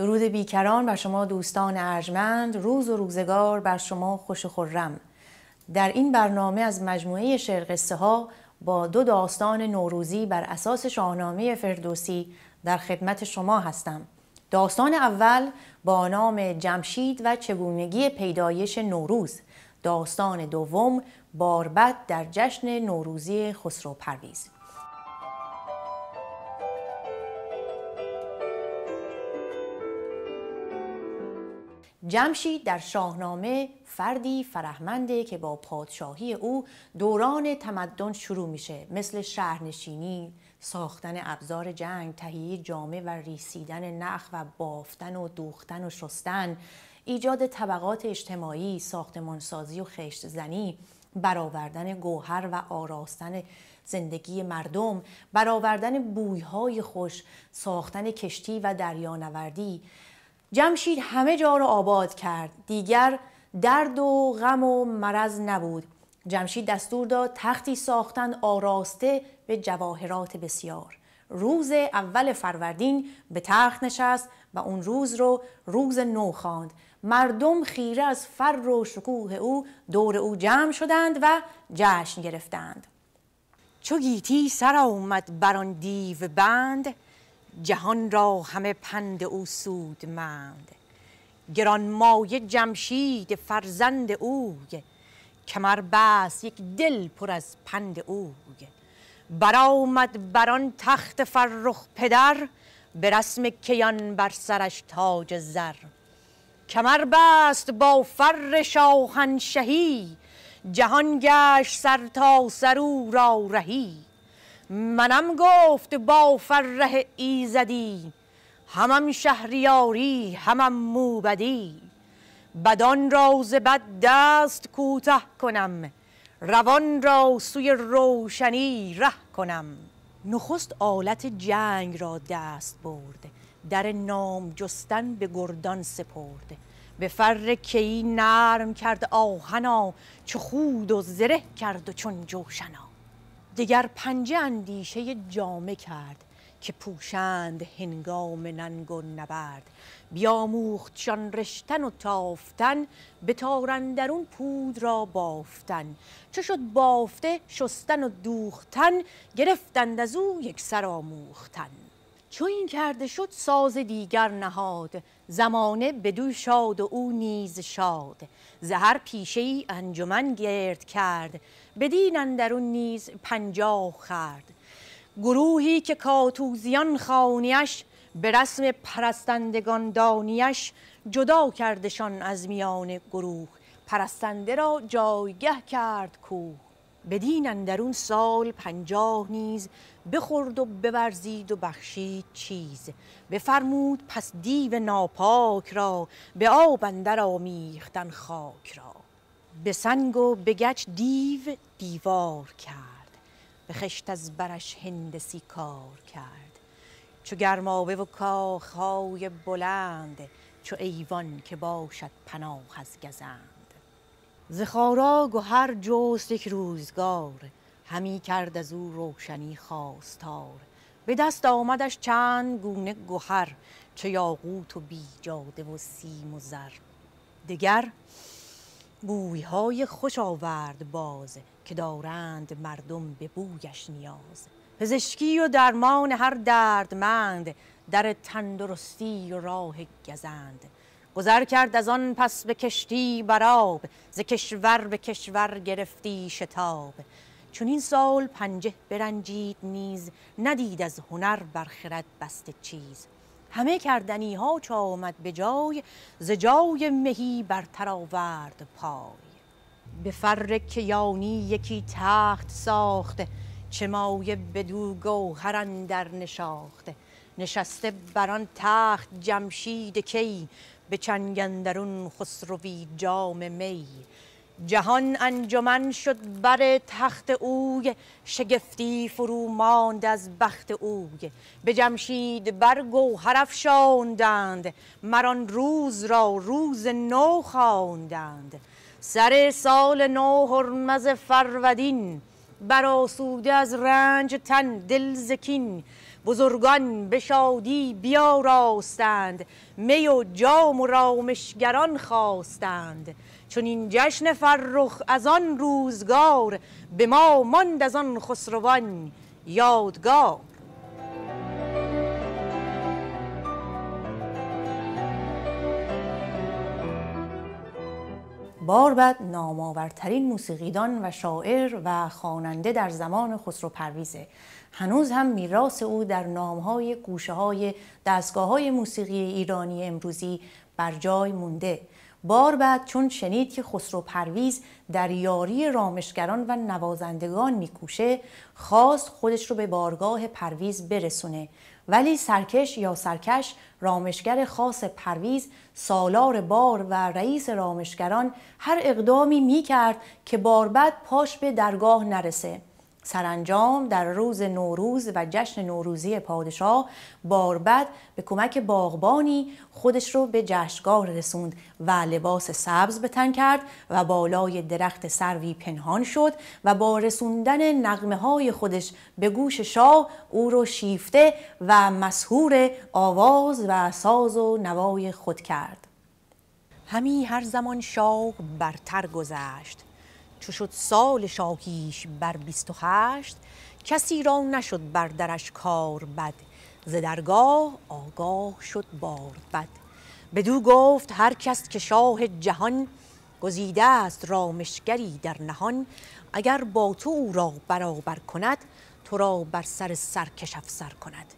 درود بیکران بر شما دوستان ارجمند روز و روزگار بر شما خوش خورم در این برنامه از مجموعه شعر ها با دو داستان نوروزی بر اساس شاهنامه فردوسی در خدمت شما هستم داستان اول با نام جمشید و چگونگی پیدایش نوروز داستان دوم باربد در جشن نوروزی خسرو جمشید در شاهنامه فردی فرهمنده که با پادشاهی او دوران تمدن شروع میشه مثل شهرنشینی، ساختن ابزار جنگ، تهیه جامعه و ریسیدن نخ و بافتن و دوختن و شستن، ایجاد طبقات اجتماعی، ساختمانسازی و خشتزنی زنی، برآوردن گوهر و آراستن زندگی مردم، برآوردن بویهای خوش، ساختن کشتی و دریانوردی، جمشید همه جا را آباد کرد دیگر درد و غم و مرض نبود جمشید دستور داد تختی ساختن آراسته به جواهرات بسیار روز اول فروردین به تخت نشست و اون روز رو روز نو خواند مردم خیره از فر و شکوه او دور او جمع شدند و جشن گرفتند چو گیتی سر آمد بر آن دیو بند جهان را همه پند او سود گران مایه جمشید فرزند اوی کمر بست یک دل پر از پند اوی برآمد بر آن تخت فرخ پدر به رسم کیان بر سرش تاج زر کمر بست با فر شاهنشهی جهان گشت سر تا سر او را رهی منم گفت با فره ایزدی همم شهریاری همم موبدی بدان راز بد دست کوتاه کنم روان را سوی روشنی ره کنم نخست آلت جنگ را دست برده در نام جستن به گردان سپرد به فر کی نرم کرد آهنا چو خود و زره کرد و چون جوشنا دگر پنجه اندیشه جامه کرد که پوشند هنگام ننگ و نبرد شان رشتن و تافتن به درون پود را بافتن چه شد بافته شستن و دوختن گرفتند از او یک سر آموختن چو این کرده شد ساز دیگر نهاد زمانه بدو شاد و او نیز شاد زهر پیشه ای انجمن گرد کرد بدین اندرون نیز پنجاه خرد گروهی که کاتوزیان خانیش به رسم پرستندگان دانیش جدا کردشان از میان گروه پرستنده را جایگه کرد کوه بدین اندرون سال پنجاه نیز بخورد و بورزید و بخشید چیز بفرمود پس دیو ناپاک را به آب اندر آمیختن خاک را به سنگ و به گچ دیو دیوار کرد به خشت از برش هندسی کار کرد چو گرماوه و کاخهای بلند چو ایوان که باشد پناه از گزند زخارا گوهر گهر یک روزگار همی کرد از او روشنی خواستار به دست آمدش چند گونه گوهر چه یاقوت و بیجاده و سیم و زر دگر بویهای خوش آورد باز که دارند مردم به بویش نیاز پزشکی و درمان هر دردمند در تندرستی و راه گزند گذر کرد از آن پس به کشتی براب ز کشور به کشور گرفتی شتاب چون این سال پنجه برنجید نیز ندید از هنر برخرد بسته چیز همه کردنی ها چا آمد به جای ز جای مهی برتر آورد پای به فر کیانی یکی تخت ساخته چه مایه بدو گوهر اندر نشاخته نشسته بر آن تخت جمشید کی به چنگ اندرون خسروی جام می جهان انجمن شد بر تخت اوی شگفتی فرو ماند از بخت اوی به جمشید بر گوهر شاندند مران روز را روز نو خواندند سر سال نو هرمز فرودین براسوده از رنج تن دل زکین بزرگان به شادی بیا راستند می و جام و رامشگران خواستند چون این جشن فرخ از آن روزگار به ما ماند از آن خسروان یادگار باربد نامآورترین موسیقیدان و شاعر و خواننده در زمان خسرو پرویزه هنوز هم میراث او در نامهای گوشه های دستگاه های موسیقی ایرانی امروزی بر جای مونده بار بعد چون شنید که خسرو پرویز در یاری رامشگران و نوازندگان میکوشه خواست خودش رو به بارگاه پرویز برسونه ولی سرکش یا سرکش رامشگر خاص پرویز سالار بار و رئیس رامشگران هر اقدامی میکرد که باربد پاش به درگاه نرسه سرانجام در روز نوروز و جشن نوروزی پادشاه باربد به کمک باغبانی خودش رو به جشنگاه رسوند و لباس سبز بتن کرد و بالای درخت سروی پنهان شد و با رسوندن نغمه های خودش به گوش شاه او رو شیفته و مسهور آواز و ساز و نوای خود کرد همی هر زمان شاه برتر گذشت چو شد سال شاهیش بر بیست و هشت کسی را نشد بر درش کار بد ز درگاه آگاه شد بار بد بدو گفت هر کس که شاه جهان گزیده است رامشگری در نهان اگر با تو او را برابر کند تو را بر سر سرکش افسر کند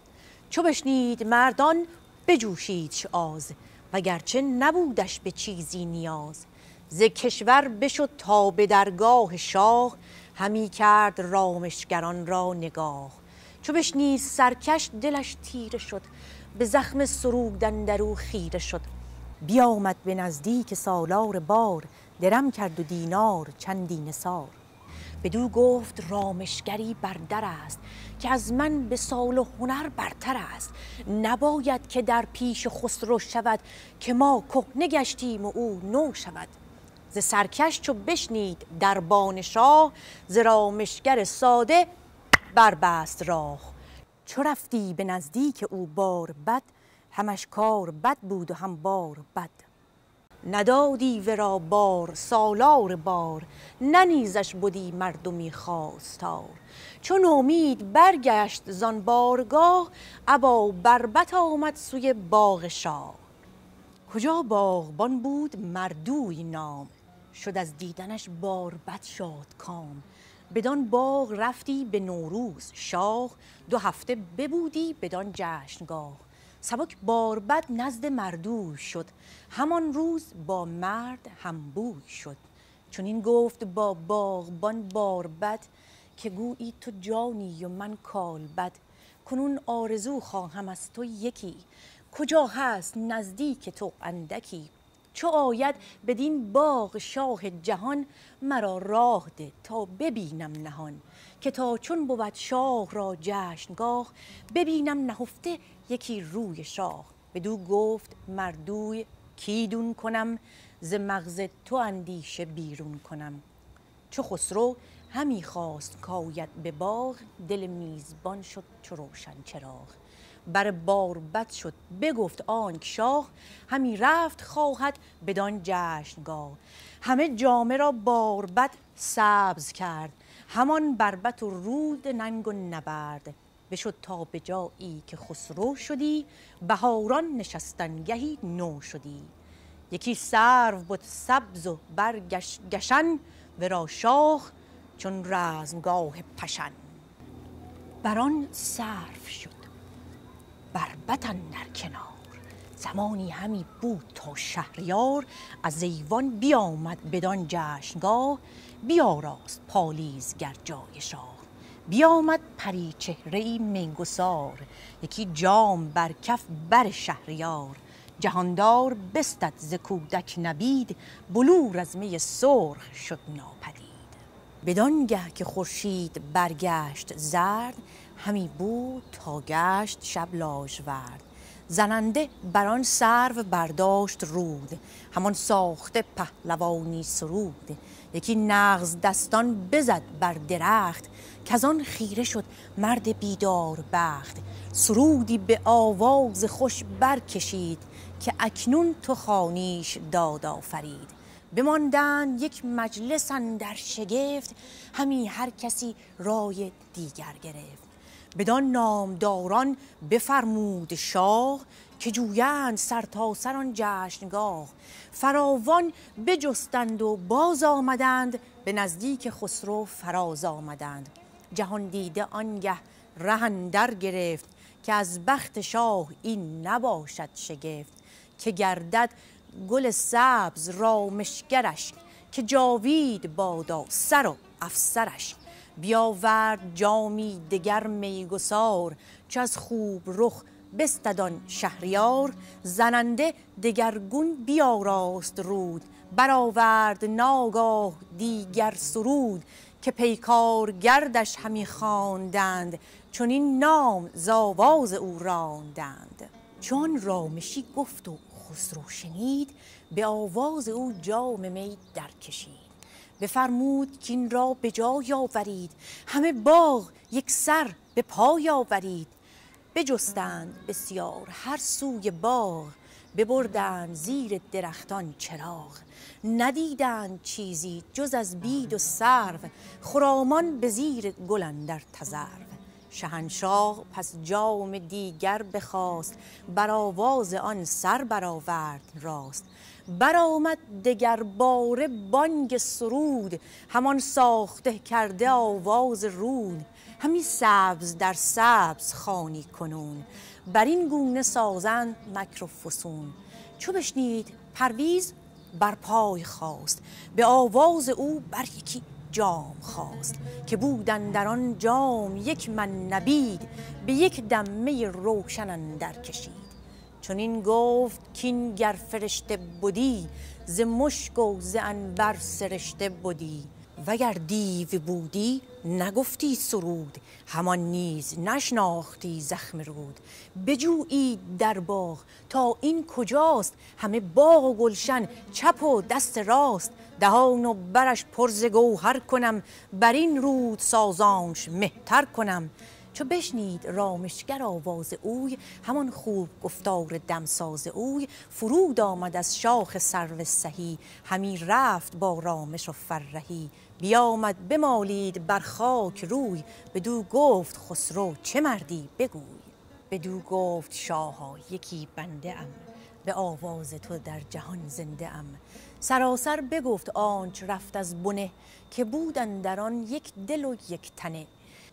چو بشنید مردان بجوشید آز وگرچه نبودش به چیزی نیاز ز کشور بشد تا به درگاه شاه همی کرد رامشگران را نگاه چوبش بشنید سرکش دلش تیره شد به زخم سرودن او خیره شد بیامد به نزدیک سالار بار درم کرد و دینار چندی نسار بدو گفت رامشگری بردر است که از من به سال و هنر برتر است نباید که در پیش خسرو شود که ما کهنه گشتیم و او نو شود ز سرکش چو بشنید دربان شاه ز رامشگر ساده بربست راه چو رفتی به نزدیک او بار بد همش کار بد بود و هم بار بد ندادی ورا بار سالار بار ننیزش بودی مردمی خواستار چون امید برگشت زان بارگاه ابا بربت آمد سوی باغ شاه کجا باغبان بود مردوی نام شد از دیدنش باربد کام بدان باغ رفتی به نوروز شاه دو هفته ببودی بدان جشنگاه سبک باربد نزد مردوی شد همان روز با مرد همبوی شد چون این گفت با باغ بان باربد که گویی تو جانی و من کال بد کنون آرزو خواهم از تو یکی کجا هست نزدیک تو اندکی چو آید بدین باغ شاه جهان مرا راه ده تا ببینم نهان که تا چون بود شاه را جشنگاه ببینم نهفته یکی روی شاه بدو گفت مردوی کیدون کنم ز مغز تو اندیشه بیرون کنم چو خسرو همی خواست کاید به باغ دل میزبان شد چو روشن چراغ بر باربد شد بگفت آنک شاه همی رفت خواهد بدان جشنگاه همه جامعه را باربد سبز کرد همان بربت و رود ننگ و نبرد بشد تا به جایی که خسرو شدی بهاران نشستنگهی نو شدی یکی سرو بود سبز و برگشن ورا شاخ چون رزمگاه پشن بران صرف شد بربطن در کنار زمانی همی بود تا شهریار از زیوان بیامد بدان جشنگاه بیاراست پالیز گر جای شاه بیامد پری چهره ای منگسار یکی جام بر کف بر شهریار جهاندار بستد ز کودک نبید بلور از می سرخ شد ناپدید بدانگه که خورشید برگشت زرد همی بود تا گشت شب لاژورد زننده بر آن سرو برداشت رود همان ساخته پهلوانی سرود یکی نغز دستان بزد بر درخت که از آن خیره شد مرد بیدار بخت سرودی به آواز خوش برکشید که اکنون تو خانیش داد آفرید بماندند یک مجلس در شگفت همی هر کسی رای دیگر گرفت بدان نامداران بفرمود شاه که جویند سر تا سر آن جشنگاه فراوان بجستند و باز آمدند به نزدیک خسرو فراز آمدند جهان دیده آنگه رهندر گرفت که از بخت شاه این نباشد شگفت که گردد گل سبز رامشگرش که جاوید بادا سر و افسرش بیاورد جامی دگر میگسار چه از خوب رخ بستدان شهریار زننده دگرگون بیاراست رود برآورد ناگاه دیگر سرود که پیکار گردش همی خواندند چون این نام زاواز او راندند چون رامشی گفت و خسرو شنید به آواز او جام می در کشید بفرمود که این را به جای آورید همه باغ یک سر به پای آورید بجستند بسیار هر سوی باغ ببردند زیر درختان چراغ ندیدند چیزی جز از بید و سرو خرامان به زیر گلندر در تزرو شهنشاه پس جام دیگر بخواست بر آواز آن سر برآورد راست برآمد دگر باره بانگ سرود همان ساخته کرده آواز رود همی سبز در سبز خانی کنون بر این گونه سازند مکر و فسون چو بشنید پرویز بر پای خواست به آواز او بر یکی جام خواست که بودن در آن جام یک من نبید به یک دمه روشن اندر کشید چون این گفت کین گر فرشته بودی ز مشک و ز انبر سرشته بودی وگر دیو بودی نگفتی سرود همان نیز نشناختی زخم رود بجویی در باغ تا این کجاست همه باغ و گلشن چپ و دست راست دهان و برش پرز گوهر کنم بر این رود سازانش مهتر کنم چو بشنید رامشگر آواز اوی همان خوب گفتار دمساز اوی فرود آمد از شاخ سرو سهی همی رفت با رامش و فرهی بیامد بمالید بر خاک روی بدو گفت خسرو چه مردی بگوی بدو گفت شاها یکی بنده ام به آواز تو در جهان زنده ام سراسر بگفت آنچ رفت از بنه که بودن در آن یک دل و یک تنه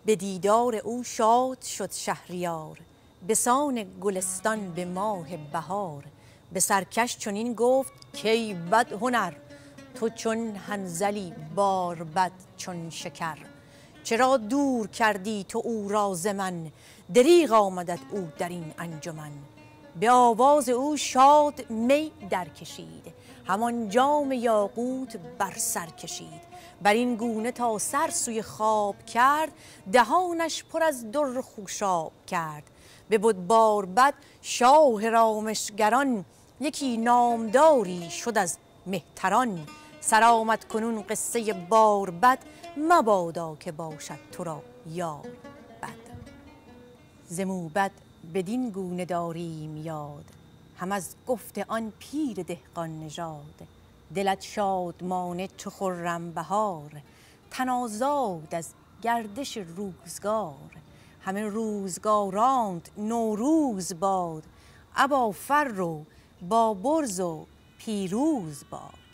به دیدار او شاد شد شهریار به سان گلستان به ماه بهار به سرکش چنین گفت کی بد هنر تو چون هنزلی بار بد چون شکر چرا دور کردی تو او راز من دریغ آمدد او در این انجمن به آواز او شاد می در همان جام یاقوت بر سر کشید بر این گونه تا سر سوی خواب کرد دهانش پر از در خوشاب کرد به بود باربد شاه رامشگران یکی نامداری شد از مهتران سرآمد کنون قصه بد مبادا که باشد تو را یار بد زموبد بدین گونه داریم یاد هم از گفت آن پیر دهقان نژاد دلت شادمانه چو خرم بهار تنازاد از گردش روزگار همه روزگاراند نوروز باد ابا فر و با برز و پیروز باد